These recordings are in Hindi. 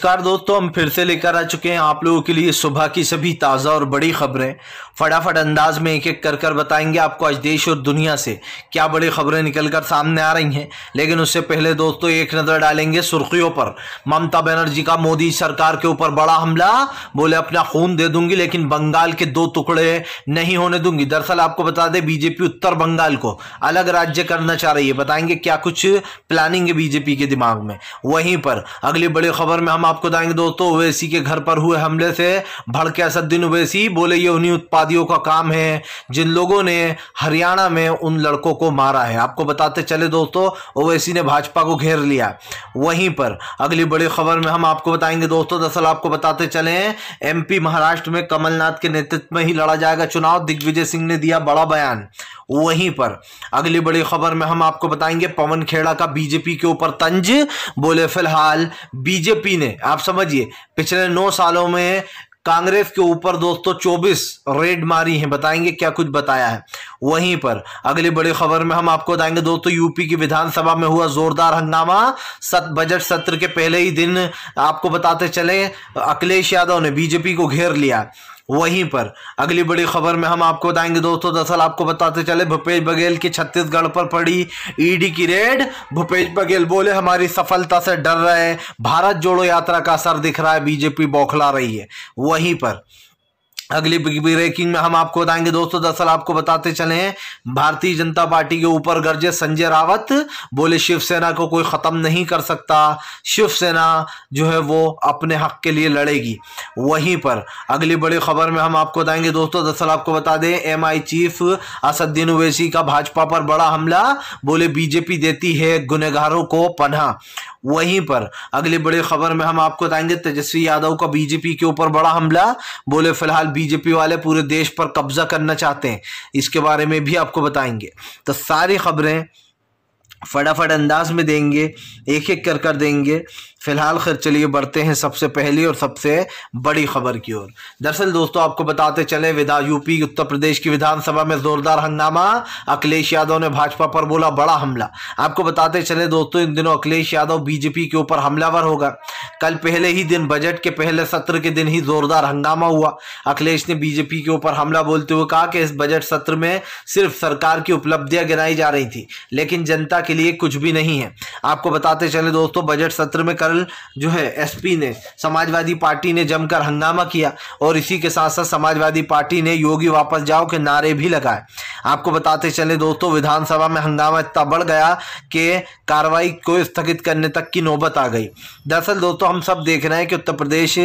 नमस्कार दोस्तों हम फिर से लेकर आ चुके हैं आप लोगों के लिए सुबह की सभी ताज़ा और बड़ी खबरें फटाफट अंदाज में एक एक कर कर बताएंगे आपको आज देश और दुनिया से क्या बड़ी खबरें निकलकर सामने आ रही हैं लेकिन उससे पहले दोस्तों एक नज़र डालेंगे सुर्खियों पर ममता बनर्जी का मोदी सरकार के ऊपर बड़ा हमला बोले अपना खून दे दूंगी लेकिन बंगाल के दो टुकड़े नहीं होने दूंगी दरअसल आपको बता दें बीजेपी उत्तर बंगाल को अलग राज्य करना चाह रही है बताएंगे क्या कुछ प्लानिंग है बीजेपी के दिमाग में वहीं पर अगली बड़ी खबर में हम आपको बताएंगे दोस्तों ओवैसी के घर पर हुए हमले से भड़के असदुद्दीन ओवैसी बोले ये उन्हीं उत्पादियों का काम है जिन लोगों ने हरियाणा में उन लड़कों को मारा है आपको बताते चले दोस्तों ओवैसी ने भाजपा को घेर लिया वहीं पर अगली बड़ी खबर में हम आपको बताएंगे दोस्तों दरअसल आपको बताते चले एमपी महाराष्ट्र में कमलनाथ के नेतृत्व में ही लड़ा जाएगा चुनाव दिग्विजय सिंह ने दिया बड़ा बयान वहीं पर अगली बड़ी खबर में हम आपको बताएंगे पवन खेड़ा का बीजेपी के ऊपर तंज बोले फिलहाल बीजेपी ने आप समझिए पिछले नौ सालों में कांग्रेस के ऊपर दोस्तों 24 रेड मारी हैं बताएंगे क्या कुछ बताया है वहीं पर अगली बड़ी खबर में हम आपको बताएंगे दोस्तों यूपी की विधानसभा में हुआ जोरदार हंगामा सत बजट सत्र के पहले ही दिन आपको बताते चले अखिलेश यादव ने बीजेपी को घेर लिया वहीं पर अगली बड़ी खबर में हम आपको बताएंगे दोस्तों दरअसल आपको बताते चले भूपेश बघेल की छत्तीसगढ़ पर पड़ी ईडी की रेड भूपेश बघेल बोले हमारी सफलता से डर रहे भारत जोड़ो यात्रा का असर दिख रहा है बीजेपी बौखला रही है वहीं पर अगली ब्रेकिंग में हम आपको बताएंगे दोस्तों दरअसल आपको बताते चले हैं भारतीय जनता पार्टी के ऊपर गर्जे संजय रावत बोले शिवसेना को कोई ख़त्म नहीं कर सकता शिवसेना जो है वो अपने हक के लिए लड़ेगी वहीं पर अगली बड़ी खबर में हम आपको बताएंगे दोस्तों दरअसल आपको बता दें एम चीफ असदुद्दीन ओवैसी का भाजपा पर बड़ा हमला बोले बीजेपी देती है गुनेगारों को पन्हा वहीं पर अगली बड़ी खबर में हम आपको बताएंगे तेजस्वी यादव का बीजेपी के ऊपर बड़ा हमला बोले फिलहाल बीजेपी वाले पूरे देश पर कब्जा करना चाहते हैं इसके बारे में भी आपको बताएंगे तो सारी खबरें फटाफट अंदाज में देंगे एक एक कर कर देंगे फिलहाल खैर चलिए बढ़ते हैं सबसे पहली और सबसे बड़ी खबर की ओर दरअसल दोस्तों आपको बताते चले विधा यूपी उत्तर प्रदेश की विधानसभा में जोरदार हंगामा अखिलेश यादव ने भाजपा पर बोला बड़ा हमला आपको बताते चले दोस्तों इन दिनों अखिलेश यादव बीजेपी के ऊपर हमलावर होगा कल पहले ही दिन बजट के पहले सत्र के दिन ही जोरदार हंगामा हुआ अखिलेश ने बीजेपी के ऊपर हमला बोलते हुए कहा कि इस बजट सत्र में सिर्फ सरकार की उपलब्धियां गिनाई जा रही थी लेकिन जनता के लिए कुछ भी नहीं है आपको बताते चले दोस्तों बजट सत्र में कर सरल जो है एसपी ने समाजवादी पार्टी ने जमकर हंगामा किया और इसी के साथ साथ समाजवादी पार्टी ने योगी वापस जाओ के नारे भी लगाए आपको बताते चले दोस्तों विधानसभा में हंगामा इतना बढ़ गया कि कार्रवाई को स्थगित करने तक की नौबत आ गई दरअसल दोस्तों हम सब देख रहे हैं कि उत्तर प्रदेश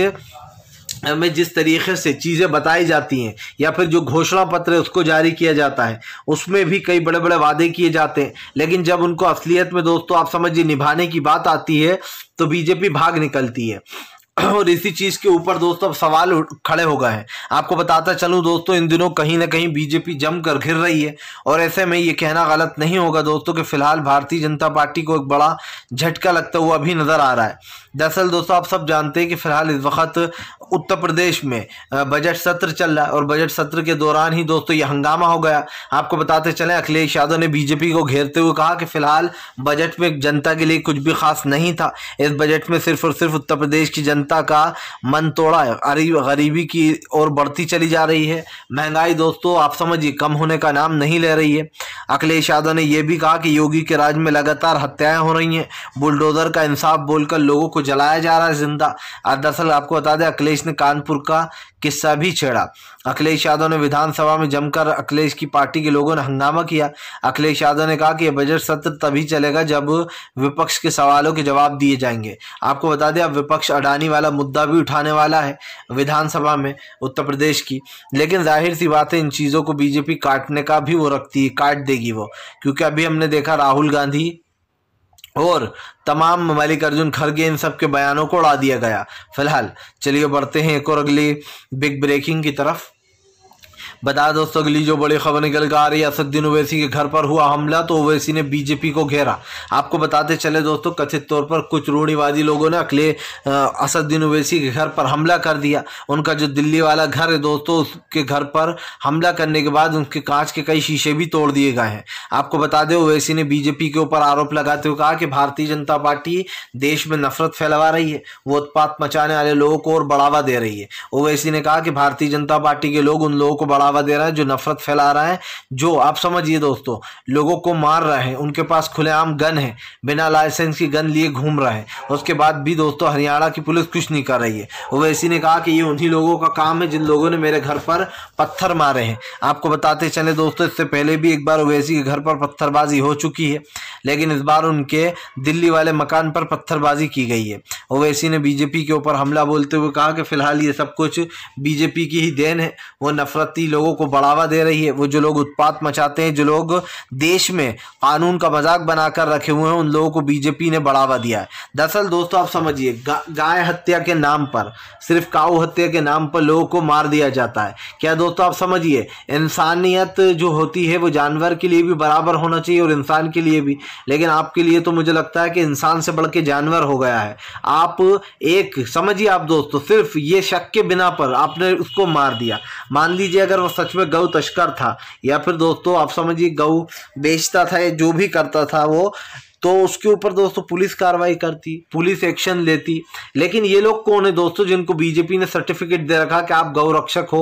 में जिस तरीके से चीज़ें बताई जाती हैं या फिर जो घोषणा पत्र है उसको जारी किया जाता है उसमें भी कई बड़े बड़े वादे किए जाते हैं लेकिन जब उनको असलियत में दोस्तों आप समझिए निभाने की बात आती है तो बीजेपी भाग निकलती है और इसी चीज़ के ऊपर दोस्तों अब सवाल खड़े हो गए हैं आपको बताता चलूं दोस्तों इन दिनों कहीं ना कहीं बीजेपी जमकर घिर रही है और ऐसे में ये कहना गलत नहीं होगा दोस्तों कि फिलहाल भारतीय जनता पार्टी को एक बड़ा झटका लगता हुआ भी नज़र आ रहा है दरअसल दोस्तों आप सब जानते हैं कि फिलहाल इस वक्त उत्तर प्रदेश में बजट सत्र चल रहा है और बजट सत्र के दौरान ही दोस्तों यह हंगामा हो गया आपको बताते चले अखिलेश यादव ने बीजेपी को घेरते हुए कहा कि फिलहाल बजट में जनता के लिए कुछ भी खास नहीं था इस बजट में सिर्फ और सिर्फ उत्तर प्रदेश की जनता जनता का मन तोड़ा गरीब गरीबी की ओर बढ़ती चली जा रही है महंगाई दोस्तों आप समझिए कम होने का नाम नहीं ले रही है अखिलेश यादव ने यह भी कहा कि योगी के राज में लगातार हत्याएं हो रही हैं बुलडोजर का इंसाफ बोलकर लोगों को जलाया जा रहा है जिंदा दरअसल आपको बता दें अखिलेश ने कानपुर का किस्सा भी छेड़ा अखिलेश यादव ने विधानसभा में जमकर अखिलेश की पार्टी के लोगों ने हंगामा किया अखिलेश यादव ने कहा कि यह बजट सत्र तभी चलेगा जब विपक्ष के सवालों के जवाब दिए जाएंगे आपको बता दें अब विपक्ष अडानी वाला मुद्दा भी उठाने वाला है विधानसभा में उत्तर प्रदेश की लेकिन जाहिर सी बात है इन चीज़ों को बीजेपी काटने का भी वो रखती है काट देगी वो क्योंकि अभी हमने देखा राहुल गांधी और तमाम मल्लिकार्जुन खड़गे इन सब के बयानों को उड़ा दिया गया फिलहाल चलिए बढ़ते हैं एक और अगली बिग ब्रेकिंग की तरफ बता दोस्तों अगली जो बड़ी खबर निकल कर आ रही है असदुद्दीन ओवैसी के घर पर हुआ हमला तो ओवैसी ने बीजेपी को घेरा आपको बताते चले दोस्तों कथित तौर पर कुछ रूढ़ीवादी लोगों ने अखिले असदुद्दीन ओवैसी के घर पर हमला कर दिया उनका जो दिल्ली वाला घर है दोस्तों उसके घर पर हमला करने के बाद उनके कांच के कई शीशे भी तोड़ दिए गए हैं आपको बता दें ओवैसी ने बीजेपी के ऊपर आरोप लगाते हुए कहा कि भारतीय जनता पार्टी देश में नफरत फैलवा रही है वो उत्पात मचाने वाले लोगों को और बढ़ावा दे रही है ओवैसी ने कहा कि भारतीय जनता पार्टी के लोग उन लोगों को बढ़ावा बढ़ावा दे रहा है जो नफरत फैला रहा है जो आप समझिए दोस्तों लोगों को मार रहा है उनके पास खुलेआम गन है बिना लाइसेंस की गन लिए घूम रहा है उसके बाद भी दोस्तों हरियाणा की पुलिस कुछ नहीं कर रही है ओवैसी ने कहा कि ये उन्हीं लोगों का काम है जिन लोगों ने मेरे घर पर पत्थर मारे हैं आपको बताते चले दोस्तों इससे पहले भी एक बार ओवैसी के घर पर पत्थरबाजी हो चुकी है लेकिन इस बार उनके दिल्ली वाले मकान पर पत्थरबाजी की गई है ओवैसी ने बीजेपी के ऊपर हमला बोलते हुए कहा कि फिलहाल ये सब कुछ बीजेपी की ही देन है वो नफरती लोगों को बढ़ावा दे रही है वो जो लोग उत्पात मचाते हैं जो लोग देश में कानून का मजाक बनाकर रखे हुए हैं उन लोगों को बीजेपी ने बढ़ावा दिया है दरअसल दोस्तों आप समझिए गाय हत्या के नाम पर सिर्फ काऊ हत्या के नाम पर लोगों को मार दिया जाता है क्या दोस्तों आप समझिए इंसानियत जो होती है वो जानवर के लिए भी बराबर होना चाहिए और इंसान के लिए भी लेकिन आपके लिए तो मुझे लगता है कि इंसान से बढ़ जानवर हो गया है आप एक समझिए आप दोस्तों सिर्फ ये शक के बिना पर आपने उसको मार दिया मान लीजिए अगर वो सच में गऊ तस्कर था या फिर दोस्तों आप समझिए गऊ बेचता था या जो भी करता था वो तो उसके ऊपर दोस्तों पुलिस कार्रवाई करती पुलिस एक्शन लेती लेकिन ये लोग कौन है दोस्तों जिनको बीजेपी ने सर्टिफिकेट दे रखा कि आप गौरक्षक हो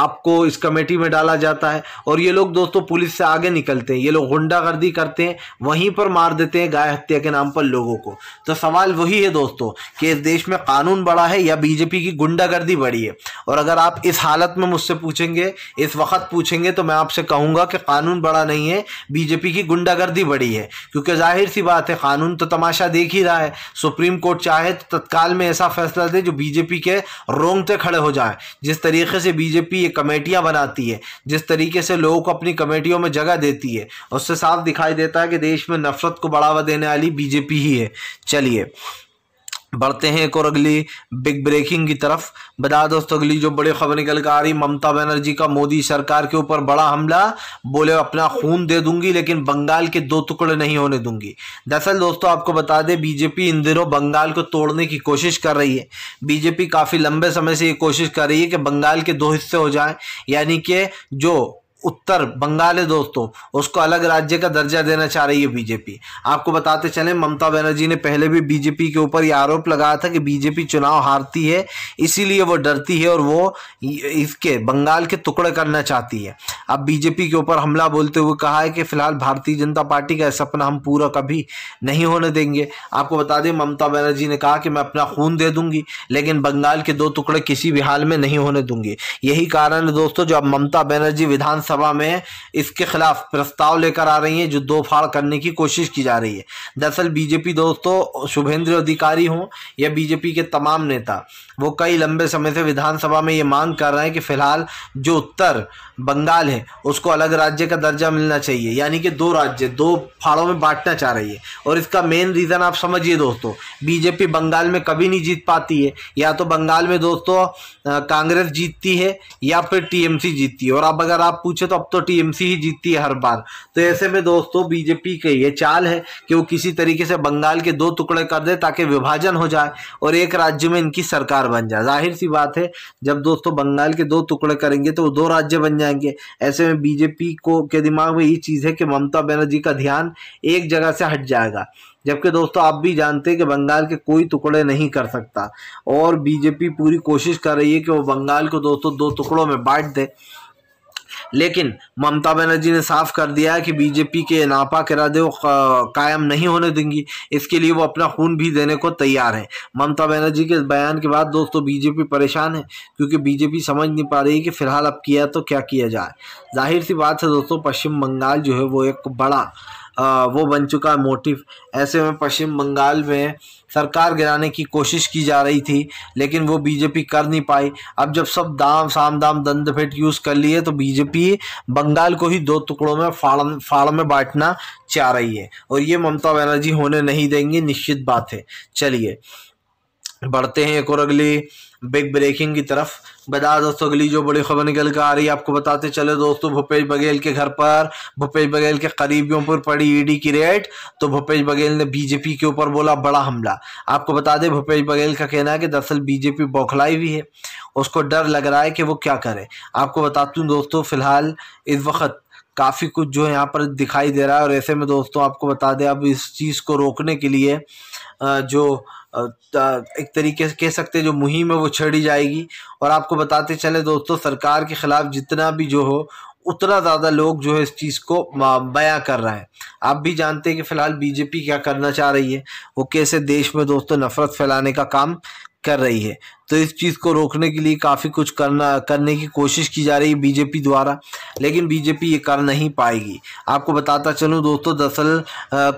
आपको इस कमेटी में डाला जाता है और ये लोग दोस्तों पुलिस से आगे निकलते हैं ये लोग गुंडागर्दी करते हैं वहीं पर मार देते हैं गाय हत्या के नाम पर लोगों को तो सवाल वही है दोस्तों कि इस देश में कानून बड़ा है या बीजेपी की गुंडागर्दी बड़ी है और अगर आप इस हालत में मुझसे पूछेंगे इस वक्त पूछेंगे तो मैं आपसे कहूँगा कि कानून बड़ा नहीं है बीजेपी की गुंडागर्दी बड़ी है क्योंकि जाहिर सी की बात है कानून तो तमाशा देख ही रहा है सुप्रीम कोर्ट चाहे तो तत्काल में ऐसा फैसला दे जो बीजेपी के रोंगटे खड़े हो जाए जिस तरीके से बीजेपी ये कमेटियां बनाती है जिस तरीके से लोगों को अपनी कमेटियों में जगह देती है उससे साफ दिखाई देता है कि देश में नफरत को बढ़ावा देने वाली बीजेपी ही है चलिए बढ़ते हैं एक और अगली बिग ब्रेकिंग की तरफ बता दोस्तों अगली जो बड़ी खबर निकल कर आ रही ममता बनर्जी का मोदी सरकार के ऊपर बड़ा हमला बोले अपना खून दे दूंगी लेकिन बंगाल के दो टुकड़े नहीं होने दूंगी दरअसल दोस्तों आपको बता दें बीजेपी इन दिनों बंगाल को तोड़ने की कोशिश कर रही है बीजेपी काफ़ी लंबे समय से ये कोशिश कर रही है कि बंगाल के दो हिस्से हो जाए यानी कि जो उत्तर बंगाल है दोस्तों उसको अलग राज्य का दर्जा देना चाह रही है बीजेपी आपको बताते चले ममता बनर्जी ने पहले भी बीजेपी के ऊपर ये आरोप लगाया था कि बीजेपी चुनाव हारती है इसीलिए वो डरती है और वो इसके बंगाल के टुकड़े करना चाहती है अब बीजेपी के ऊपर हमला बोलते हुए कहा है कि फिलहाल भारतीय जनता पार्टी का सपना हम पूरा कभी नहीं होने देंगे आपको बता दें ममता बनर्जी ने कहा कि मैं अपना खून दे दूंगी लेकिन बंगाल के दो टुकड़े किसी भी हाल में नहीं होने दूंगी यही कारण है दोस्तों जो अब ममता बनर्जी विधानसभा सभा में इसके खिलाफ प्रस्ताव लेकर आ रही हैं जो दो फाड़ करने की कोशिश की जा रही है दरअसल बीजेपी दोस्तों शुभेंद्र अधिकारी हों या बीजेपी के तमाम नेता वो कई लंबे समय से विधानसभा में ये मांग कर रहे हैं कि फिलहाल जो उत्तर बंगाल है उसको अलग राज्य का दर्जा मिलना चाहिए यानी कि दो राज्य दो फाड़ों में बांटना चाह रही है और इसका मेन रीज़न आप समझिए दोस्तों बीजेपी बंगाल में कभी नहीं जीत पाती है या तो बंगाल में दोस्तों कांग्रेस जीतती है या फिर टीएमसी जीतती है और अब अगर आप पूछ पूछे तो अब तो टीएमसी ही जीतती है हर बार तो ऐसे में दोस्तों बीजेपी का ये चाल है कि वो किसी तरीके से बंगाल के दो टुकड़े कर दे ताकि विभाजन हो जाए और एक राज्य में इनकी सरकार बन जाए जाहिर सी बात है जब दोस्तों बंगाल के दो टुकड़े करेंगे तो वो दो राज्य बन जाएंगे ऐसे में बीजेपी को के दिमाग में ये चीज़ है कि ममता बनर्जी का ध्यान एक जगह से हट जाएगा जबकि दोस्तों आप भी जानते हैं कि बंगाल के कोई टुकड़े नहीं कर सकता और बीजेपी पूरी कोशिश कर रही है कि वो बंगाल को दोस्तों दो टुकड़ों में बांट दे लेकिन ममता बनर्जी ने साफ कर दिया है कि बीजेपी के नापाक इरादे वो कायम नहीं होने देंगी इसके लिए वो अपना खून भी देने को तैयार है ममता बनर्जी के बयान के बाद दोस्तों बीजेपी परेशान है क्योंकि बीजेपी समझ नहीं पा रही कि फिलहाल अब किया तो क्या किया जाए जाहिर सी बात है दोस्तों पश्चिम बंगाल जो है वो एक बड़ा वो बन चुका है मोटिव ऐसे में पश्चिम बंगाल में सरकार गिराने की कोशिश की जा रही थी लेकिन वो बीजेपी कर नहीं पाई अब जब सब दाम साम दाम दंद फेट यूज़ कर लिए तो बीजेपी बंगाल को ही दो टुकड़ों में फाड़ फाड़ में बांटना चाह रही है और ये ममता बनर्जी होने नहीं देंगी निश्चित बात है चलिए बढ़ते हैं एक और अगली बिग ब्रेकिंग की तरफ बता दोस्तों अगली जो बड़ी खबर निकल कर आ रही है आपको बताते चले दोस्तों भूपेश बघेल के घर पर भूपेश बघेल के करीबियों पर पड़ी ईडी e की रेट तो भूपेश बघेल ने बीजेपी के ऊपर बोला बड़ा हमला आपको बता दें भूपेश बघेल का कहना है कि दरअसल बीजेपी बौखलाई हुई है उसको डर लग रहा है कि वो क्या करे आपको बताती हूँ दोस्तों फिलहाल इस वक्त काफ़ी कुछ जो है यहाँ पर दिखाई दे रहा है और ऐसे में दोस्तों आपको बता दें अब इस चीज़ को रोकने के लिए जो एक तरीके से कह सकते हैं जो मुहिम है वो छड़ी जाएगी और आपको बताते चले दोस्तों सरकार के ख़िलाफ़ जितना भी जो हो उतना ज़्यादा लोग जो है इस चीज़ को बयां कर रहा है आप भी जानते हैं कि फ़िलहाल बीजेपी क्या करना चाह रही है वो कैसे देश में दोस्तों नफ़रत फैलाने का काम कर रही है तो इस चीज़ को रोकने के लिए काफ़ी कुछ करना करने की कोशिश की जा रही है बीजेपी द्वारा लेकिन बीजेपी ये कर नहीं पाएगी आपको बताता चलूँ दोस्तों दरअसल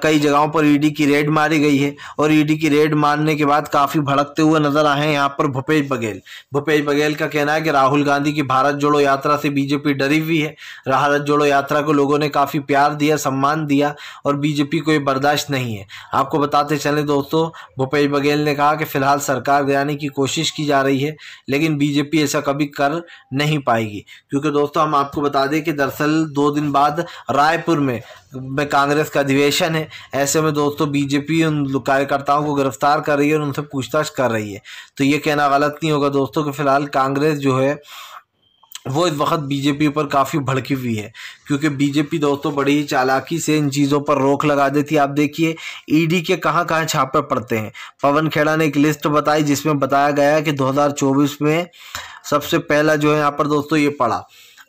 कई जगहों पर ईडी की रेड मारी गई है और ईडी की रेड मारने के बाद काफ़ी भड़कते हुए नजर आए हैं यहाँ पर भूपेश बघेल भूपेश बघेल का कहना है कि राहुल गांधी की भारत जोड़ो यात्रा से बीजेपी डरी हुई है भारत जोड़ो यात्रा को लोगों ने काफ़ी प्यार दिया सम्मान दिया और बीजेपी को ये बर्दाश्त नहीं है आपको बताते चले दोस्तों भूपेश बघेल ने कहा कि फिलहाल सरकार गिराने की कोशिश की पहुंची जा रही है लेकिन बीजेपी ऐसा कभी कर नहीं पाएगी क्योंकि दोस्तों हम आपको बता दें कि दरअसल दो दिन बाद रायपुर में में कांग्रेस का अधिवेशन है ऐसे में दोस्तों बीजेपी उन कार्यकर्ताओं को गिरफ्तार कर रही है और उनसे पूछताछ कर रही है तो ये कहना गलत नहीं होगा दोस्तों कि फ़िलहाल कांग्रेस जो है वो इस वक्त बीजेपी पर काफ़ी भड़की हुई है क्योंकि बीजेपी दोस्तों बड़ी ही चालाकी से इन चीज़ों पर रोक लगा देती है आप देखिए ईडी e के कहां कहां छापे पड़ते हैं पवन खेड़ा ने एक लिस्ट बताई जिसमें बताया गया कि 2024 में सबसे पहला जो है यहाँ पर दोस्तों ये पड़ा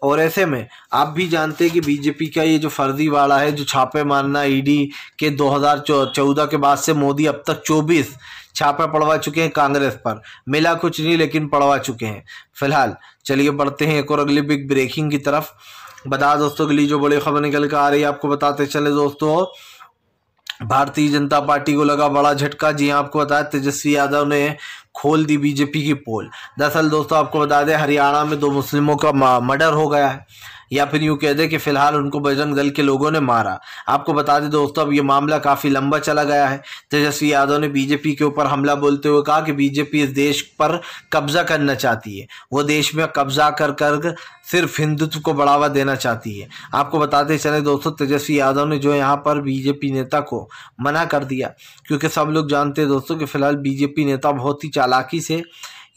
और ऐसे में आप भी जानते हैं कि बीजेपी का ये जो फर्जीवाड़ा है जो छापे मारना ईडी e के 2014 के बाद से मोदी अब तक 24 छापा पड़वा चुके हैं कांग्रेस पर मिला कुछ नहीं लेकिन पड़वा चुके हैं फिलहाल चलिए बढ़ते हैं एक और अगली बिग ब्रेकिंग की तरफ बता दोस्तों के लिए जो बड़ी खबर निकल कर आ रही है आपको बताते चले दोस्तों भारतीय जनता पार्टी को लगा बड़ा झटका जी हाँ, आपको बताया तेजस्वी यादव ने खोल दी बीजेपी की पोल दरअसल दोस्तों आपको बता दें हरियाणा में दो मुस्लिमों का मर्डर हो गया है या फिर यूँ कह दे कि फ़िलहाल उनको बजरंग दल के लोगों ने मारा आपको बता दें दोस्तों अब ये मामला काफ़ी लंबा चला गया है तेजस्वी यादव ने बीजेपी के ऊपर हमला बोलते हुए कहा कि बीजेपी इस देश पर कब्जा करना चाहती है वो देश में कब्जा कर कर सिर्फ हिंदुत्व को बढ़ावा देना चाहती है आपको बताते चले दोस्तों तेजस्वी यादव ने जो यहाँ पर बीजेपी नेता को मना कर दिया क्योंकि सब लोग जानते हैं दोस्तों कि फ़िलहाल बीजेपी नेता बहुत ही चालाकी से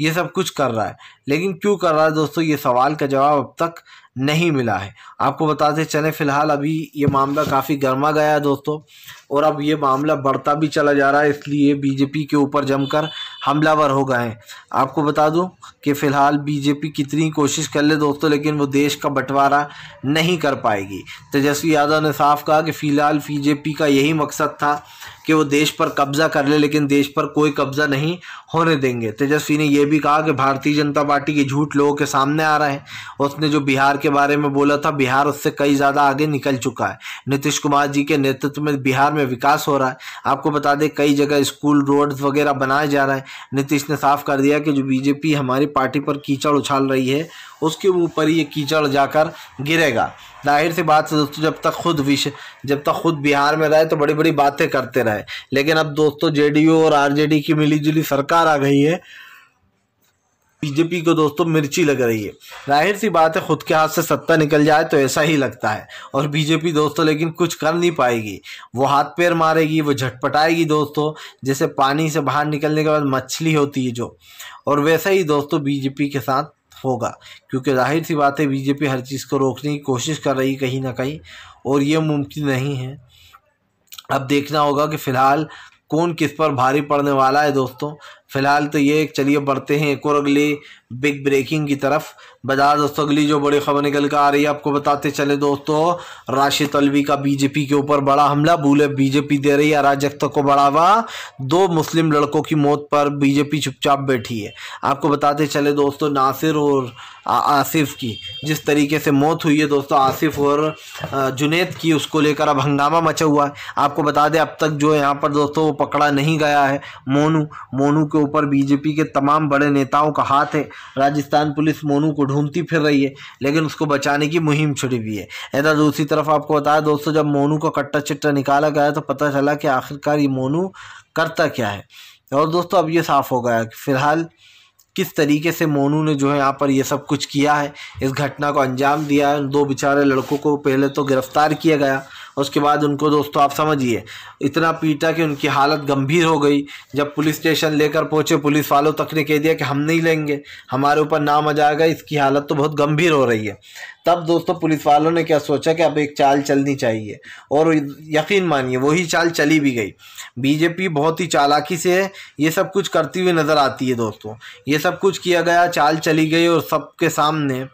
ये सब कुछ कर रहा है लेकिन क्यों कर रहा है दोस्तों ये सवाल का जवाब अब तक नहीं मिला है आपको बताते चले फिलहाल अभी ये मामला काफ़ी गर्मा गया है दोस्तों और अब ये मामला बढ़ता भी चला जा रहा है इसलिए बीजेपी के ऊपर जमकर हमलावर हो गए हैं आपको बता दूं कि फ़िलहाल बीजेपी कितनी कोशिश कर ले दोस्तों लेकिन वो देश का बंटवारा नहीं कर पाएगी तेजस्वी यादव ने साफ कहा कि फ़िलहाल बीजेपी का यही मकसद था कि वो देश पर कब्ज़ा कर ले लेकिन देश पर कोई कब्ज़ा नहीं होने देंगे तेजस्वी ने यह भी कहा कि भारतीय जनता पार्टी पार्टी के झूठ लोगों के सामने आ रहे हैं उसने जो बिहार के बारे में बोला था बिहार उससे कई ज़्यादा आगे निकल चुका है नीतीश कुमार जी के नेतृत्व में बिहार में विकास हो रहा है आपको बता दें कई जगह स्कूल रोड वगैरह बनाए जा रहे हैं नीतीश ने साफ कर दिया कि जो बीजेपी हमारी पार्टी पर कीचड़ उछाल रही है उसके ऊपर ये कीचड़ जाकर गिरेगा जाहिर सी बात है दोस्तों जब तक खुद विश्व जब तक खुद बिहार में रहे तो बड़ी बड़ी बातें करते रहे लेकिन अब दोस्तों जेडीयू और आरजेडी की मिली जुली सरकार आ गई है बीजेपी को दोस्तों मिर्ची लग रही है जाहिर सी बात है खुद के हाथ से सत्ता निकल जाए तो ऐसा ही लगता है और बीजेपी दोस्तों लेकिन कुछ कर नहीं पाएगी वो हाथ पैर मारेगी वो झटपटाएगी दोस्तों जैसे पानी से बाहर निकलने के बाद मछली होती है जो और वैसा ही दोस्तों बीजेपी के साथ होगा क्योंकि जाहिर सी बात है बीजेपी हर चीज़ को रोकने की कोशिश कर रही कहीं ना कहीं और ये मुमकिन नहीं है अब देखना होगा कि फ़िलहाल कौन किस पर भारी पड़ने वाला है दोस्तों फ़िलहाल तो ये चलिए बढ़ते हैं एक और अगले बिग ब्रेकिंग की तरफ बजाय दोस्तों अगली जो बड़ी खबर निकल कर आ रही है आपको बताते चले दोस्तों राशिद अलवी का बीजेपी के ऊपर बड़ा हमला भूले बीजेपी दे रही है अराजकता को बढ़ावा दो मुस्लिम लड़कों की मौत पर बीजेपी चुपचाप बैठी है आपको बताते चले दोस्तों नासिर और आसिफ की जिस तरीके से मौत हुई है दोस्तों आसिफ और जुनेद की उसको लेकर अब हंगामा मचा हुआ है आपको बता दें अब तक जो यहाँ पर दोस्तों वो पकड़ा नहीं गया है मोनू मोनू के ऊपर बीजेपी के तमाम बड़े नेताओं का हाथ है राजस्थान पुलिस मोनू को ढूंढती फिर रही है लेकिन उसको बचाने की मुहिम छुड़ी हुई है ऐसा दूसरी तरफ आपको बताया दोस्तों जब मोनू का कट्टा चिट्टा निकाला गया तो पता चला कि आखिरकार ये मोनू करता क्या है और दोस्तों अब ये साफ़ हो गया कि फ़िलहाल किस तरीके से मोनू ने जो है यहाँ पर ये सब कुछ किया है इस घटना को अंजाम दिया है दो बेचारे लड़कों को पहले तो गिरफ्तार किया गया उसके बाद उनको दोस्तों आप समझिए इतना पीटा कि उनकी हालत गंभीर हो गई जब पुलिस स्टेशन लेकर पहुँचे पुलिस वालों तक ने कह दिया कि हम नहीं लेंगे हमारे ऊपर नाम आ जाएगा इसकी हालत तो बहुत गंभीर हो रही है तब दोस्तों पुलिस वालों ने क्या सोचा कि अब एक चाल चलनी चाहिए और यकीन मानिए वही चाल चली भी गई बीजेपी बहुत ही चालाकी से है ये सब कुछ करती हुई नज़र आती है दोस्तों ये सब कुछ किया गया चाल चली गई और सबके सामने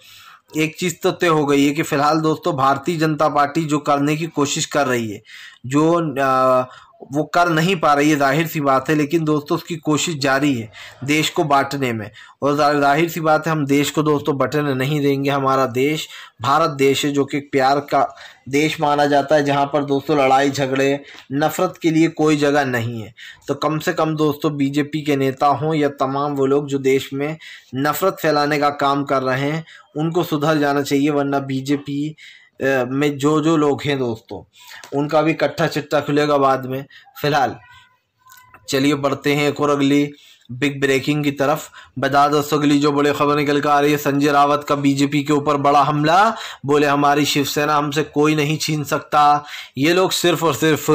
एक चीज़ तो तय हो गई है कि फिलहाल दोस्तों भारतीय जनता पार्टी जो करने की कोशिश कर रही है जो आ, वो कर नहीं पा रही है जाहिर सी बात है लेकिन दोस्तों उसकी कोशिश जारी है देश को बांटने में और जाहिर सी बात है हम देश को दोस्तों बटन नहीं देंगे हमारा देश भारत देश है जो कि प्यार का देश माना जाता है जहाँ पर दोस्तों लड़ाई झगड़े नफ़रत के लिए कोई जगह नहीं है तो कम से कम दोस्तों बीजेपी के नेता हों या तमाम वो लोग जो देश में नफ़रत फैलाने का काम कर रहे हैं उनको सुधर जाना चाहिए वरना बीजेपी में जो जो लोग हैं दोस्तों उनका भी कट्ठा चिट्ठा खुलेगा बाद में फिलहाल चलिए बढ़ते हैं एक और अगली बिग ब्रेकिंग की तरफ बता दोस्तों अगली जो बड़ी खबर निकल कर आ रही है संजय रावत का बीजेपी के ऊपर बड़ा हमला बोले हमारी शिवसेना हमसे कोई नहीं छीन सकता ये लोग सिर्फ और सिर्फ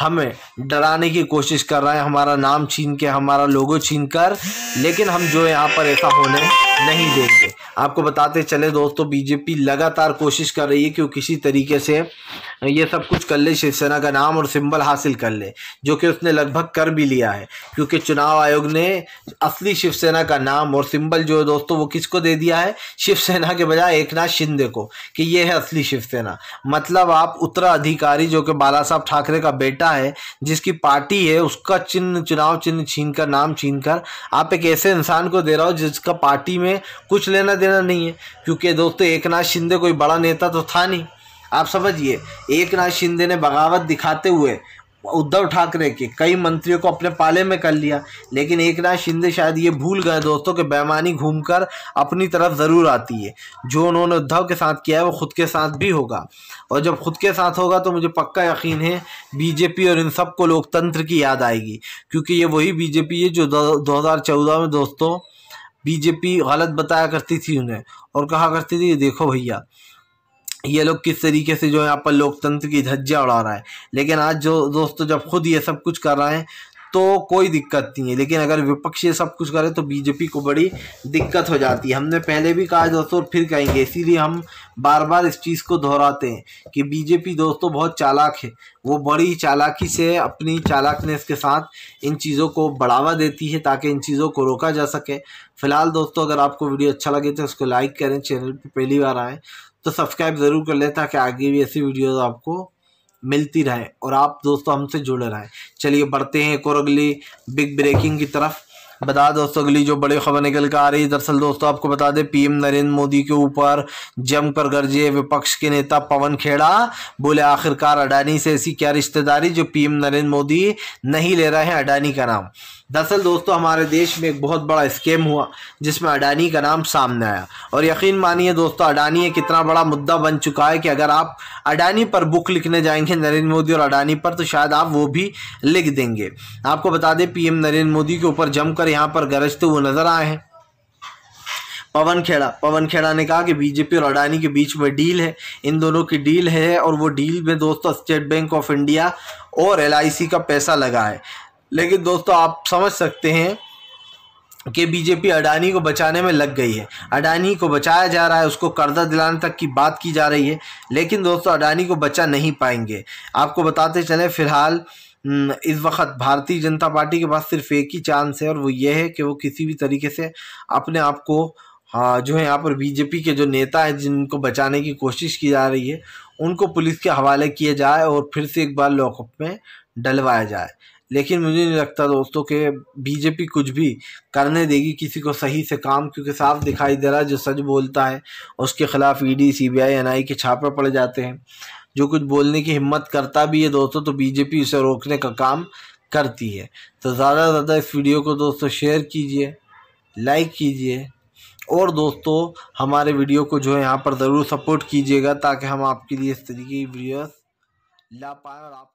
हमें डराने की कोशिश कर रहे हैं हमारा नाम छीन के हमारा लोगो छीन कर लेकिन हम जो यहाँ पर ऐसा होने नहीं देंगे आपको बताते चले दोस्तों बीजेपी लगातार कोशिश कर रही है कि वो किसी तरीके से ये सब कुछ कर ले शिवसेना का नाम और सिंबल हासिल कर ले जो कि उसने लगभग कर भी लिया है क्योंकि चुनाव आयोग ने असली शिवसेना का नाम और सिंबल जो है दोस्तों वो किसको दे दिया है शिवसेना के बजाय एक नाथ शिंदे को कि ये है असली शिवसेना मतलब आप उत्तराधिकारी जो कि बाला साहब ठाकरे का बेटा है जिसकी पार्टी है उसका चिन्ह चुनाव चिन्ह छीन कर नाम छीन कर आप एक ऐसे इंसान को दे रहा हो जिसका पार्टी में में कुछ लेना देना नहीं है क्योंकि दोस्तों एक नाथ शिंदे कोई बड़ा नेता तो था नहीं आप समझिए एक नाथ शिंदे ने बगावत दिखाते हुए उद्धव ठाकरे के कई मंत्रियों को अपने पाले में कर लिया लेकिन एक नाथ शिंदे शायद ये भूल गए दोस्तों कि बेमानी घूमकर अपनी तरफ ज़रूर आती है जो उन्होंने उद्धव के साथ किया है वो खुद के साथ भी होगा और जब खुद के साथ होगा तो मुझे पक्का यकीन है बीजेपी और इन सब को लोकतंत्र की याद आएगी क्योंकि ये वही बीजेपी है जो दो हज़ार चौदह में दोस्तों बीजेपी गलत बताया करती थी उन्हें और कहा करती थी देखो भैया ये लोग किस तरीके से जो है यहाँ पर लोकतंत्र की धज्जियाँ उड़ा रहा है लेकिन आज जो दोस्तों जब खुद ये सब कुछ कर रहे हैं तो कोई दिक्कत नहीं है लेकिन अगर विपक्ष ये सब कुछ करे तो बीजेपी को बड़ी दिक्कत हो जाती है हमने पहले भी कहा दोस्तों और फिर कहेंगे इसीलिए हम बार बार इस चीज़ को दोहराते हैं कि बीजेपी दोस्तों बहुत चालाक है वो बड़ी चालाकी से अपनी चालाकनेस के साथ इन चीज़ों को बढ़ावा देती है ताकि इन चीज़ों को रोका जा सके फ़िलहाल दोस्तों अगर आपको वीडियो अच्छा लगे तो उसको लाइक करें चैनल पर पहली बार आएँ तो सब्सक्राइब ज़रूर कर लें ताकि आगे भी ऐसी वीडियोज़ आपको मिलती रहे और आप दोस्तों हमसे जुड़े रहें चलिए बढ़ते हैं एक और अगली बिग ब्रेकिंग की तरफ बता दोस्तों अगली जो बड़ी खबर निकल कर आ रही है दरअसल दोस्तों आपको बता दें पीएम नरेंद्र मोदी के ऊपर जमकर गरजे विपक्ष के नेता पवन खेड़ा बोले आखिरकार अडानी से ऐसी क्या रिश्तेदारी जो पीएम नरेंद्र मोदी नहीं ले रहे हैं अडानी का नाम दरअसल दोस्तों हमारे देश में एक बहुत बड़ा स्कैम हुआ जिसमें अडानी का नाम सामने आया और यकीन मानिए दोस्तों अडानी एक इतना बड़ा मुद्दा बन चुका है कि अगर आप अडानी पर बुक लिखने जाएंगे नरेंद्र मोदी और अडानी पर तो शायद आप वो भी लिख देंगे आपको बता दें पीएम नरेंद्र मोदी के ऊपर जमकर यहाँ पर गरजते हुए नजर आए हैं पवन खेड़ा पवन खेड़ा ने कहा कि बीजेपी और अडानी के बीच में डील है इन दोनों की डील है और वो डील में दोस्तों स्टेट बैंक ऑफ इंडिया और एल का पैसा लगा है लेकिन दोस्तों आप समझ सकते हैं कि बीजेपी अडानी को बचाने में लग गई है अडानी को बचाया जा रहा है उसको कर्जा दिलाने तक की बात की जा रही है लेकिन दोस्तों अडानी को बचा नहीं पाएंगे आपको बताते चले फिलहाल हम्म, इस वक्त भारतीय जनता पार्टी के पास सिर्फ एक ही चांस है और वो ये है कि वो किसी भी तरीके से अपने आप को जो है यहाँ पर बीजेपी के जो नेता हैं जिनको बचाने की कोशिश की जा रही है उनको पुलिस के हवाले किया जाए और फिर से एक बार लॉकअप में डलवाया जाए लेकिन मुझे नहीं लगता दोस्तों कि बीजेपी कुछ भी करने देगी किसी को सही से काम क्योंकि साफ दिखाई दे रहा है जो सच बोलता है उसके खिलाफ ईडी सीबीआई एनआई के छापे पड़ जाते हैं जो कुछ बोलने की हिम्मत करता भी है दोस्तों तो बीजेपी उसे रोकने का काम करती है तो ज़्यादा से ज़्यादा इस वीडियो को दोस्तों शेयर कीजिए लाइक कीजिए और दोस्तों हमारे वीडियो को जो है यहाँ पर ज़रूर सपोर्ट कीजिएगा ताकि हम आपके लिए इस तरीके की वीडियोस ला पाए और आप